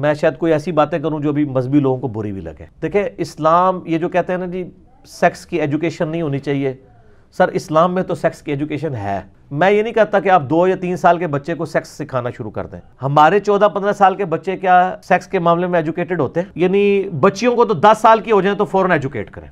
मैं शायद कोई ऐसी बातें करूं जो भी मजहबी लोगों को बुरी भी लगे देखिए इस्लाम ये जो कहते हैं ना जी सेक्स की एजुकेशन नहीं होनी चाहिए सर इस्लाम में तो सेक्स की एजुकेशन है मैं ये नहीं कहता कि आप दो या तीन साल के बच्चे को सेक्स सिखाना शुरू कर दें हमारे चौदह पंद्रह साल के बच्चे क्या सेक्स के मामले में एजुकेटेड होते हैं यानी बच्चियों को तो दस साल की हो जाए तो फ़ौरन एजुकेट करें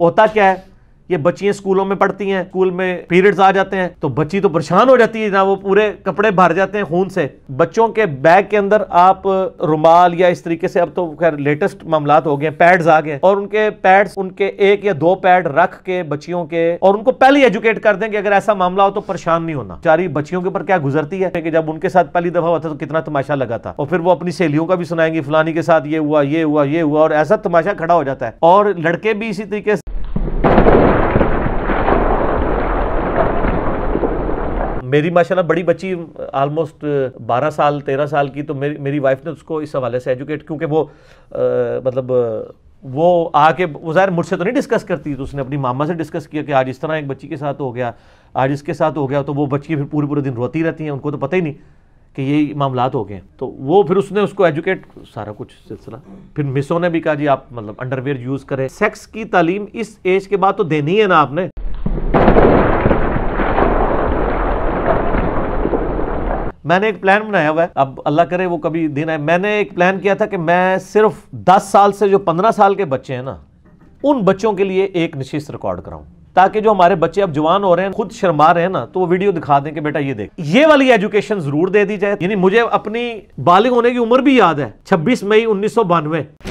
होता क्या है ये बच्चियां स्कूलों में पढ़ती हैं स्कूल में पीरियड्स आ जाते हैं तो बच्ची तो परेशान हो जाती है ना वो पूरे कपड़े भर जाते हैं खून से बच्चों के बैग के अंदर आप रुमाल या इस तरीके से अब तो खैर लेटेस्ट मामला हो गए पैड्स आ गए और उनके पैड्स उनके एक या दो पैड रख के बच्चियों के और उनको पहले एजुकेट कर दें कि अगर ऐसा मामला हो तो परेशान नहीं होना चारी बच्चियों के ऊपर क्या गुजरती है कि जब उनके साथ पहली दफा होता तो कितना तमाशा लगा था और फिर वो अपनी सहेलियों का भी सुनाएंगी फलानी के साथ ये हुआ ये हुआ ये हुआ और ऐसा तमाशा खड़ा हो जाता है और लड़के भी इसी तरीके से मेरी माशाल्लाह बड़ी बच्ची आलमोस्ट 12 साल 13 साल की तो मेरी मेरी वाइफ ने उसको इस हवाले से एजुकेट क्योंकि वो आ, मतलब वो आके वो ज़ाहिर मुझसे तो नहीं डिस्कस करती तो उसने अपनी मामा से डिस्कस किया कि आज इस तरह एक बच्ची के साथ हो गया आज इसके साथ हो गया तो वो बच्ची फिर पूरे पूरे दिन रोती रहती हैं उनको तो पता ही नहीं कि ये मामला हो गए तो वो फिर उसने उसको एजुकेट सारा कुछ सिलसिला फिर मिसो ने भी कहा जी आप मतलब अंडरवेयर यूज़ करें सेक्स की तालीम इस एज के बाद तो देनी है ना आपने मैंने एक प्लान बनाया हुआ है अब अल्लाह करे वो कभी दिन आए मैंने एक प्लान किया था कि मैं सिर्फ 10 साल से जो 15 साल के बच्चे हैं ना उन बच्चों के लिए एक नशीस रिकॉर्ड कराऊं ताकि जो हमारे बच्चे अब जवान हो रहे हैं खुद शर्मा रहे हैं ना तो वो वीडियो दिखा दें कि बेटा ये देख ये वाली एजुकेशन जरूर दे दी जाए यानी मुझे अपनी बालिग होने की उम्र भी याद है छब्बीस मई उन्नीस सौ बानवे